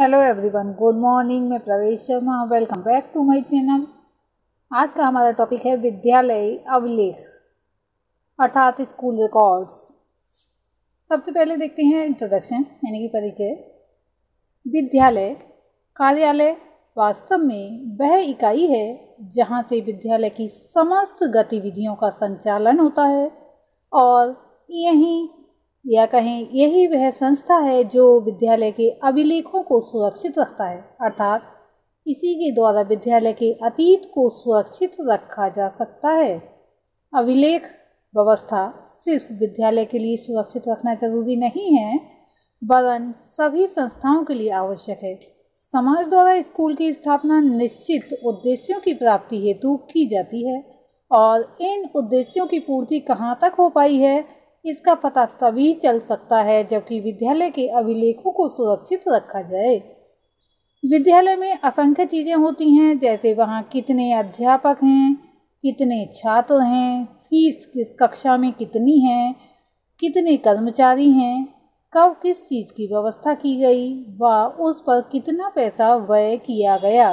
Hello everyone good morning मैं Pravesh Sharma welcome back to my channel आज का हमारा टॉपिक है विद्यालय अभिलेख अर्थात स्कूल रिकॉर्ड्स सबसे पहले देखते हैं इंट्रोडक्शन यानी कि परिचय विद्यालय कार्यालय वास्तव में वह इकाई है जहां से विद्यालय की समस्त गतिविधियों का संचालन होता है और यहीं या कहें यही वह संस्था है जो विद्यालय के अभिलेखों को सुरक्षित रखता है अर्थात इसी के द्वारा विद्यालय के अतीत को सुरक्षित रखा जा सकता है अभिलेख व्यवस्था सिर्फ विद्यालय के लिए सुरक्षित रखना जरूरी नहीं है वरन सभी संस्थाओं के लिए आवश्यक है समाज द्वारा स्कूल की स्थापना निश्चित उद्देश्यों की प्राप्ति हेतु की जाती है और इन उद्देश्यों की पूर्ति कहाँ तक हो पाई है इसका पता तभी चल सकता है जबकि विद्यालय के अभिलेखों को सुरक्षित रखा जाए विद्यालय में असंख्य चीज़ें होती हैं जैसे वहाँ कितने अध्यापक हैं कितने छात्र हैं फीस किस कक्षा में कितनी है कितने कर्मचारी हैं कब किस चीज़ की व्यवस्था की गई व उस पर कितना पैसा व्यय किया गया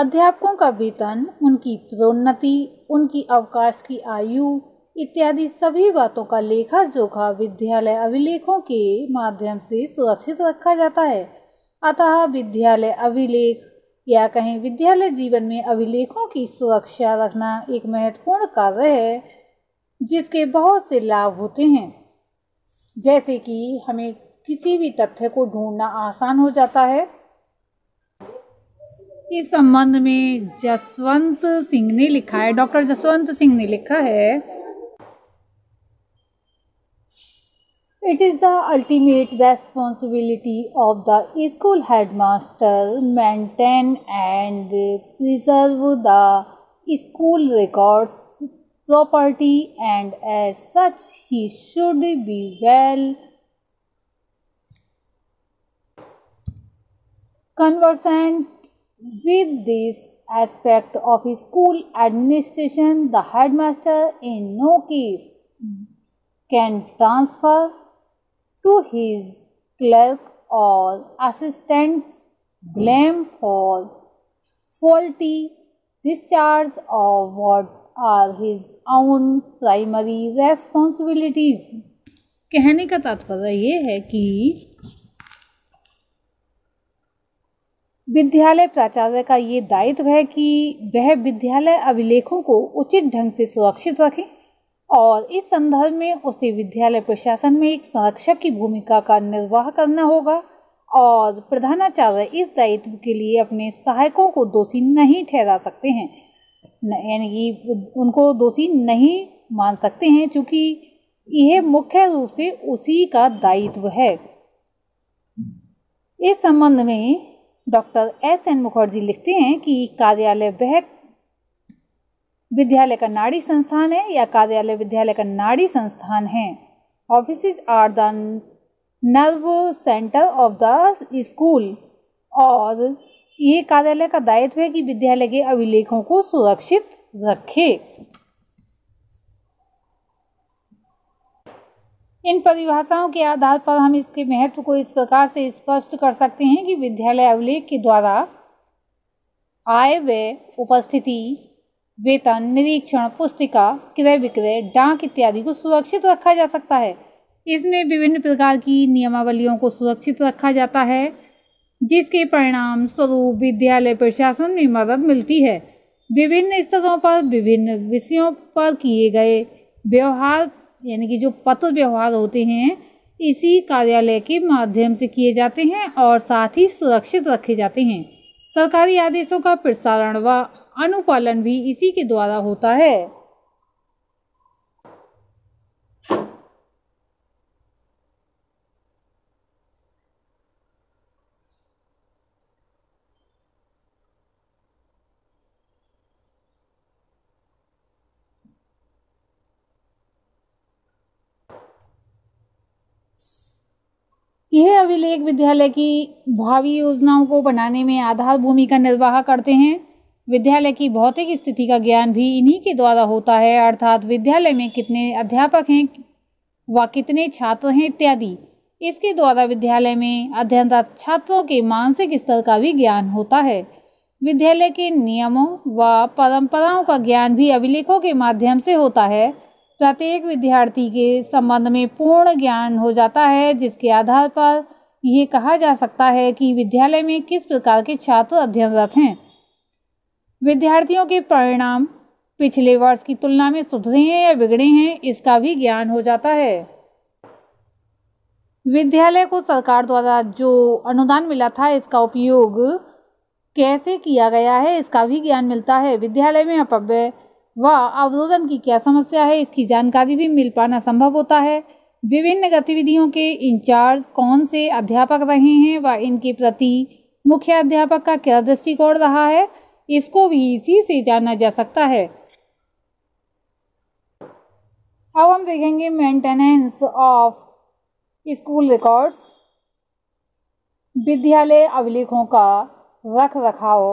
अध्यापकों का वेतन उनकी प्रोन्नति उनकी अवकाश की आयु इत्यादि सभी बातों का लेखा जोखा विद्यालय अभिलेखों के माध्यम से सुरक्षित रखा जाता है अतः विद्यालय अभिलेख या कहीं विद्यालय जीवन में अभिलेखों की सुरक्षा रखना एक महत्वपूर्ण कार्य है जिसके बहुत से लाभ होते हैं जैसे कि हमें किसी भी तथ्य को ढूंढना आसान हो जाता है इस संबंध में जसवंत सिंह ने लिखा है डॉक्टर जसवंत सिंह ने लिखा है It is the ultimate responsibility of the school headmaster maintain and preserve the school records property and as such he should be well conversant with this aspect of school administration the headmaster in no case can transfer to his clerk or assistants blame for faulty discharge of what are his own primary responsibilities. कहने का तात्पर्य ये है कि विद्यालय प्राचार्य का ये दायित्व है कि वह विद्यालय अभिलेखों को उचित ढंग से सुरक्षित रखें और इस संदर्भ में उसे विद्यालय प्रशासन में एक संरक्षक की भूमिका का निर्वाह करना होगा और प्रधानाचार्य इस दायित्व के लिए अपने सहायकों को दोषी नहीं ठहरा सकते हैं यानी कि उनको दोषी नहीं मान सकते हैं चूँकि यह मुख्य रूप से उसी का दायित्व है इस संबंध में डॉक्टर एस एन मुखर्जी लिखते हैं कि कार्यालय वह विद्यालय का नाड़ी संस्थान है या कार्यालय विद्यालय का नाड़ी संस्थान है office are the nerve centre of the school और ये कार्यालय का दायित्व है कि विद्यालय के अभिलेखों को सुरक्षित रखे इन परिभाषाओं के आधार पर हम इसके महत्व को इस प्रकार से स्पष्ट कर सकते हैं कि विद्यालय अभिलेख के द्वारा आय व्यय उपस्थिति वेतन निरीक्षण पुस्तिका क्रय विक्रय डाक इत्यादि को सुरक्षित रखा जा सकता है इसमें विभिन्न प्रकार की नियमावलियों को सुरक्षित रखा जाता है जिसके परिणाम स्वरूप विद्यालय प्रशासन में मदद मिलती है विभिन्न स्तरों पर विभिन्न विषयों पर किए गए व्यवहार यानी कि जो पत्र व्यवहार होते हैं इसी कार्यालय के माध्यम से किए जाते हैं और साथ ही सुरक्षित रखे जाते हैं सरकारी आदेशों का प्रसारण व अनुपालन भी इसी के द्वारा होता है यह अभिलेख विद्यालय की भावी योजनाओं को बनाने में आधार भूमिका निर्वाह करते हैं विद्यालय की भौतिक स्थिति का ज्ञान भी इन्हीं के द्वारा होता है अर्थात विद्यालय में कितने अध्यापक हैं व कितने छात्र हैं इत्यादि इसके द्वारा विद्यालय में अध्ययनरत छात्रों के मानसिक स्तर का भी ज्ञान होता है विद्यालय के नियमों व परंपराओं का ज्ञान भी अभिलेखों के माध्यम से होता है प्रत्येक विद्यार्थी के संबंध में पूर्ण ज्ञान हो जाता है जिसके आधार पर यह कहा जा सकता है कि विद्यालय में किस प्रकार के छात्र अध्ययनरत हैं विद्यार्थियों के परिणाम पिछले वर्ष की तुलना में सुधरे हैं या बिगड़े हैं इसका भी ज्ञान हो जाता है विद्यालय को सरकार द्वारा जो अनुदान मिला था इसका उपयोग कैसे किया गया है इसका भी ज्ञान मिलता है विद्यालय में अपव्यय व अवरोधन की क्या समस्या है इसकी जानकारी भी मिल पाना संभव होता है विभिन्न गतिविधियों के इंचार्ज कौन से अध्यापक रहे हैं व इनके प्रति मुख्य अध्यापक का क्या दृष्टिकोण रहा है इसको भी इसी से जाना जा सकता है अब हम देखेंगे मेंटेनेंस ऑफ स्कूल रिकॉर्ड्स विद्यालय अभिलेखों का रख रखाव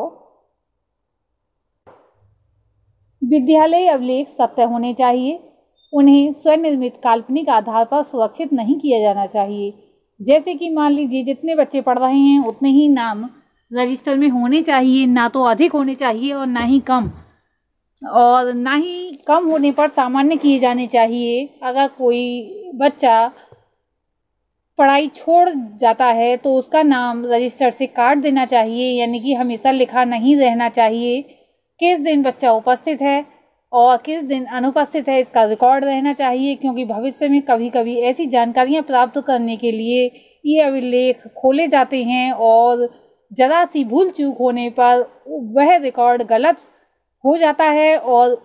विद्यालय अभिलेख सत्य होने चाहिए उन्हें स्वनिर्मित काल्पनिक आधार पर सुरक्षित नहीं किया जाना चाहिए जैसे कि मान लीजिए जितने बच्चे पढ़ रहे हैं उतने ही नाम रजिस्टर में होने चाहिए ना तो अधिक होने चाहिए और ना ही कम और ना ही कम होने पर सामान्य किए जाने चाहिए अगर कोई बच्चा पढ़ाई छोड़ जाता है तो उसका नाम रजिस्टर से काट देना चाहिए यानी कि हमेशा लिखा नहीं रहना चाहिए किस दिन बच्चा उपस्थित है और किस दिन अनुपस्थित है इसका रिकॉर्ड रहना चाहिए क्योंकि भविष्य में कभी कभी ऐसी जानकारियाँ प्राप्त करने के लिए ये अभिलेख खोले जाते हैं और ज़रा सी भूल चूक होने पर वह रिकॉर्ड गलत हो जाता है और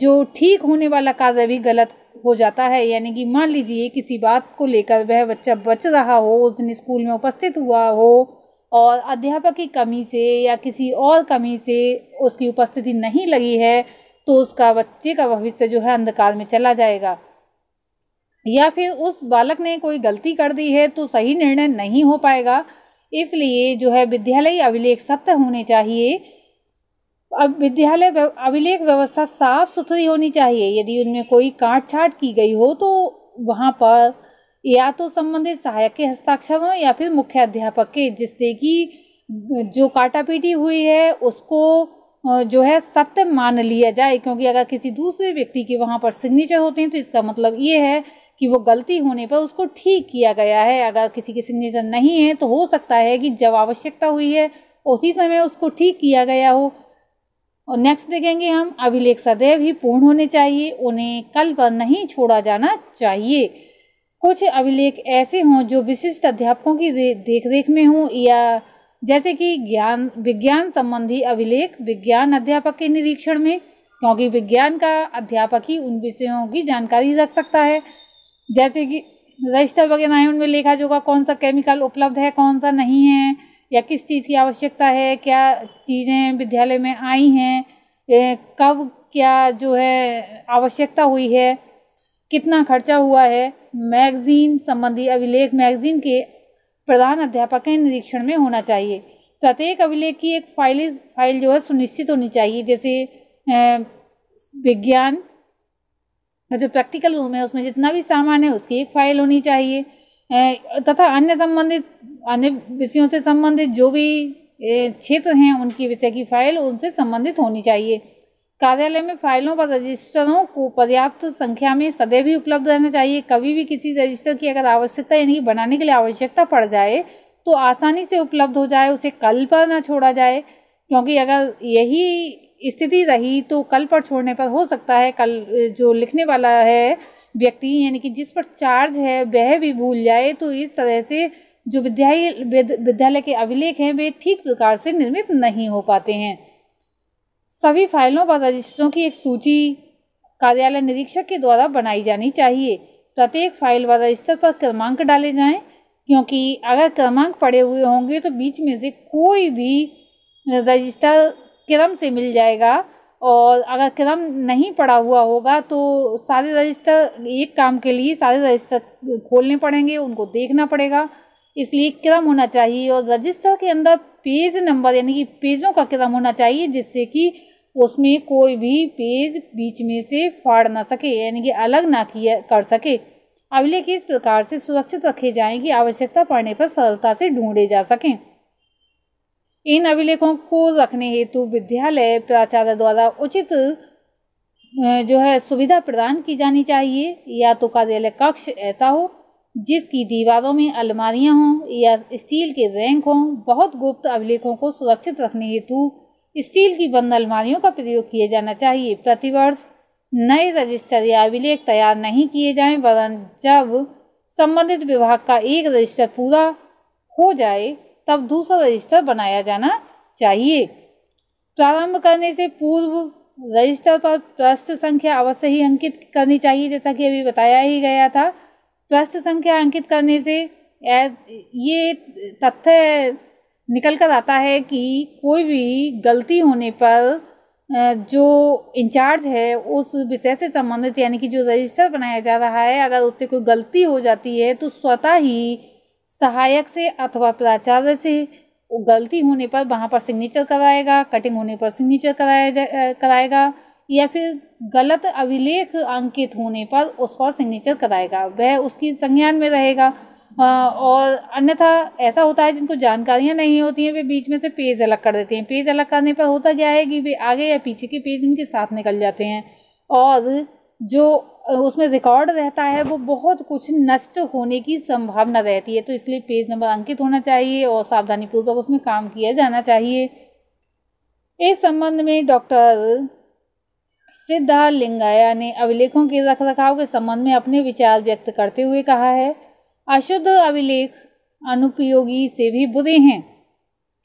जो ठीक होने वाला कार्य भी गलत हो जाता है यानी कि मान लीजिए किसी बात को लेकर वह बच्चा बच रहा हो उस दिन स्कूल में उपस्थित हुआ हो और अध्यापक की कमी से या किसी और कमी से उसकी उपस्थिति नहीं लगी है तो उसका बच्चे का भविष्य जो है अंधकार में चला जाएगा या फिर उस बालक ने कोई गलती कर दी है तो सही निर्णय नहीं हो पाएगा इसलिए जो है विद्यालय अभिलेख सत्य होने चाहिए अब विद्यालय अभिलेख व्यवस्था साफ सुथरी होनी चाहिए यदि उनमें कोई काट छाट की गई हो तो वहाँ पर या तो संबंधित सहायक के हस्ताक्षर हों या फिर मुख्य अध्यापक के जिससे कि जो काटापीटी हुई है उसको जो है सत्य मान लिया जाए क्योंकि अगर किसी दूसरे व्यक्ति के वहाँ पर सिग्नेचर होते हैं तो इसका मतलब ये है कि वो गलती होने पर उसको ठीक किया गया है अगर किसी की सिग्नेचर नहीं है तो हो सकता है कि जब आवश्यकता हुई है उसी समय उसको ठीक किया गया हो और नेक्स्ट देखेंगे हम अभिलेख सदैव ही पूर्ण होने चाहिए उन्हें कल पर नहीं छोड़ा जाना चाहिए कुछ अभिलेख ऐसे हों जो विशिष्ट अध्यापकों की देख रेख में हों या जैसे कि ज्ञान विज्ञान संबंधी अभिलेख विज्ञान अध्यापक के निरीक्षण में क्योंकि विज्ञान का अध्यापक ही उन विषयों की जानकारी रख सकता है जैसे कि रजिस्टर वगैरह है उनमें लिखा जोगा कौन सा केमिकल उपलब्ध है कौन सा नहीं है या किस चीज़ की आवश्यकता है क्या चीज़ें विद्यालय में आई हैं कब क्या जो है आवश्यकता हुई है कितना खर्चा हुआ है मैगजीन संबंधी अभिलेख मैगजीन के प्रधान अध्यापक के निरीक्षण में होना चाहिए प्रत्येक अभिलेख की एक फाइल फाइल जो है सुनिश्चित होनी चाहिए जैसे विज्ञान और जो प्रैक्टिकल रूम है उसमें जितना भी सामान है उसकी एक फाइल होनी चाहिए तथा अन्य संबंधित अन्य विषयों से संबंधित जो भी क्षेत्र हैं उनकी विषय की फाइल उनसे संबंधित होनी चाहिए कार्यालय में फाइलों पर रजिस्टरों को पर्याप्त संख्या में सदैव ही उपलब्ध रहना चाहिए कभी भी किसी रजिस्टर की अगर आवश्यकता यानी बनाने के लिए आवश्यकता पड़ जाए तो आसानी से उपलब्ध हो जाए उसे कल पर ना छोड़ा जाए क्योंकि अगर यही स्थिति रही तो कल पर छोड़ने पर हो सकता है कल जो लिखने वाला है व्यक्ति यानी कि जिस पर चार्ज है वह भी भूल जाए तो इस तरह से जो विद्यालय विद्यालय के अभिलेख हैं वे ठीक प्रकार से निर्मित नहीं हो पाते हैं सभी फाइलों पर रजिस्टरों की एक सूची कार्यालय निरीक्षक के द्वारा बनाई जानी चाहिए प्रत्येक फाइल व रजिस्टर पर क्रमांक डाले जाएं क्योंकि अगर क्रमांक पड़े हुए होंगे तो बीच में से कोई भी रजिस्टर क्रम से मिल जाएगा और अगर क्रम नहीं पड़ा हुआ होगा तो सारे रजिस्टर एक काम के लिए सारे रजिस्टर खोलने पड़ेंगे उनको देखना पड़ेगा इसलिए क्रम होना चाहिए और रजिस्टर के अंदर पेज नंबर यानी कि पेजों का क्रम होना चाहिए जिससे कि उसमें कोई भी पेज बीच में से फाड़ ना सके यानी कि अलग ना किया कर सके अभिलेख इस प्रकार से सुरक्षित रखे जाएँ कि आवश्यकता पड़ने पर सरलता से ढूंढे जा सकें इन अभिलेखों को रखने हेतु विद्यालय प्राचार्य द्वारा उचित जो है सुविधा प्रदान की जानी चाहिए या तो कार्यालय कक्ष ऐसा हो जिसकी दीवारों में अलमारियां हों या स्टील के रैंक हों बहुत गुप्त अभिलेखों को सुरक्षित रखने हेतु स्टील की बंद अलमारियों का प्रयोग किया जाना चाहिए प्रतिवर्ष नए रजिस्टर या अभिलेख तैयार नहीं किए जाएं वरन जब संबंधित विभाग का एक रजिस्टर पूरा हो जाए तब दूसरा रजिस्टर बनाया जाना चाहिए प्रारंभ करने से पूर्व रजिस्टर पर पृष्ठ संख्या अवश्य ही अंकित करनी चाहिए जैसा कि अभी बताया ही गया था पृष्ठ संख्या अंकित करने से एज ये तथ्य निकल कर आता है कि कोई भी गलती होने पर जो इंचार्ज है उस विषय से संबंधित यानी कि जो रजिस्टर बनाया जा रहा है अगर उससे कोई गलती हो जाती है तो स्वतः ही सहायक से अथवा प्राचार्य से गलती होने पर वहाँ पर सिग्नेचर कराएगा कटिंग होने पर सिग्नेचर कराया जा कराएगा या फिर गलत अभिलेख अंकित होने पर उस पर सिग्नेचर कराएगा वह उसकी संज्ञान में रहेगा और अन्यथा ऐसा होता है जिनको जानकारियाँ नहीं होती हैं वे बीच में से पेज अलग कर देते हैं पेज अलग करने पर होता क्या है कि वे आगे या पीछे के पेज उनके साथ निकल जाते हैं और जो उसमें रिकॉर्ड रहता है वो बहुत कुछ नष्ट होने की संभावना रहती है तो इसलिए पेज नंबर अंकित होना चाहिए और सावधानीपूर्वक उसमें काम किया जाना चाहिए इस संबंध में डॉक्टर सिद्धा लिंगाया ने अभिलेखों के रख रखाव के संबंध में अपने विचार व्यक्त करते हुए कहा है अशुद्ध अभिलेख अनुपयोगी से भी बुरे हैं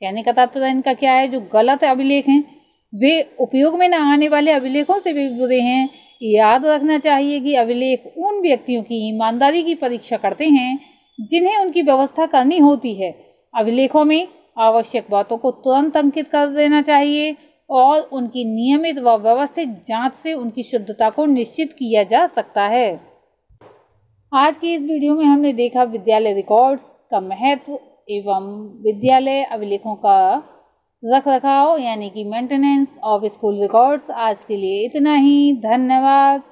कहने का तात्पर्य इनका क्या है जो गलत अभिलेख हैं वे उपयोग में न आने वाले अभिलेखों से भी बुरे हैं याद रखना चाहिए कि अभिलेख उन व्यक्तियों की ईमानदारी की परीक्षा करते हैं जिन्हें उनकी व्यवस्था करनी होती है अभिलेखों में आवश्यक बातों को तुरंत अंकित कर देना चाहिए और उनकी नियमित व व्यवस्थित जांच से उनकी शुद्धता को निश्चित किया जा सकता है आज की इस वीडियो में हमने देखा विद्यालय रिकॉर्ड्स का महत्व एवं विद्यालय अभिलेखों का रख रखाव यानी कि मेंटेनेंस ऑफ स्कूल रिकॉर्ड्स आज के लिए इतना ही धन्यवाद